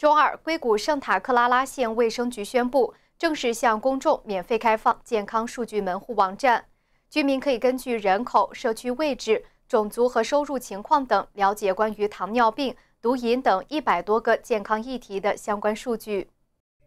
周二，硅谷圣塔克拉拉县卫生局宣布，正式向公众免费开放健康数据门户网站。居民可以根据人口、社区位置、种族和收入情况等，了解关于糖尿病、毒瘾等一百多个健康议题的相关数据。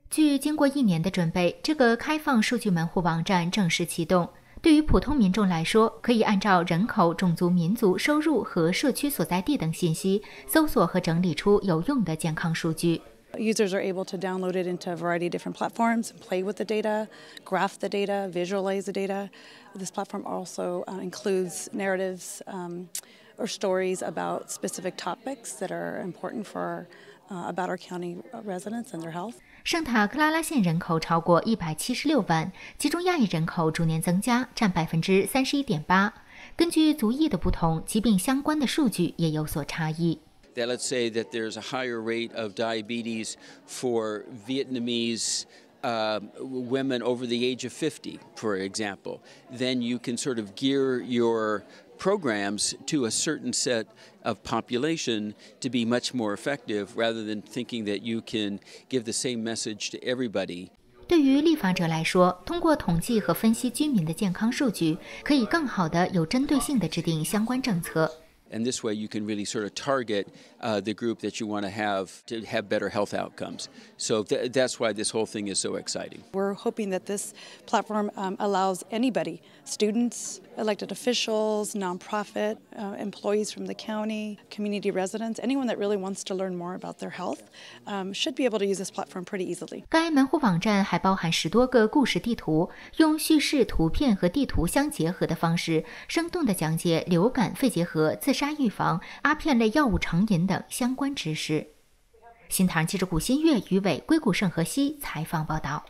据经过一年的准备，这个开放数据门户网站正式启动。对于普通民众来说，可以按照人口、种族、民族、收入和社区所在地等信息，搜索和整理出有用的健康数据。Users are able to download it into a variety of different platforms, play with the data, graph the data, visualize the data. This platform also includes narratives. or stories about specific topics that are important for uh, about our county residents and their health. 圣塔克拉拉县人口超过一百七十六万，其中亚裔人口逐年增加，占百分之三十一点八。根据族裔的不同，疾病相关的数据也有所差异。That let's say that there's a higher rate of diabetes for Vietnamese. Uh, women over the age of 50, for example, then you can sort of gear your programs to a certain set of population to be much more effective rather than thinking that you can give the same message to everybody. 对于立法者来说，通过统计和分析居民的健康数据，可以更好地有针对性地制定相关政策。and this way you can really sort of target uh, the group that you want to have to have better health outcomes. So th that's why this whole thing is so exciting. We're hoping that this platform um, allows anybody, students, elected officials, nonprofit, uh, employees from the county, community residents, anyone that really wants to learn more about their health um, should be able to use this platform pretty easily. 该门户网站还包含十多个故事地图，用叙事、图片和地图相结合的方式，生动地讲解流感、肺结核、自杀。加预防阿片类药物成瘾等相关知识。新唐记者谷新月于伟、硅谷圣和熙采访报道。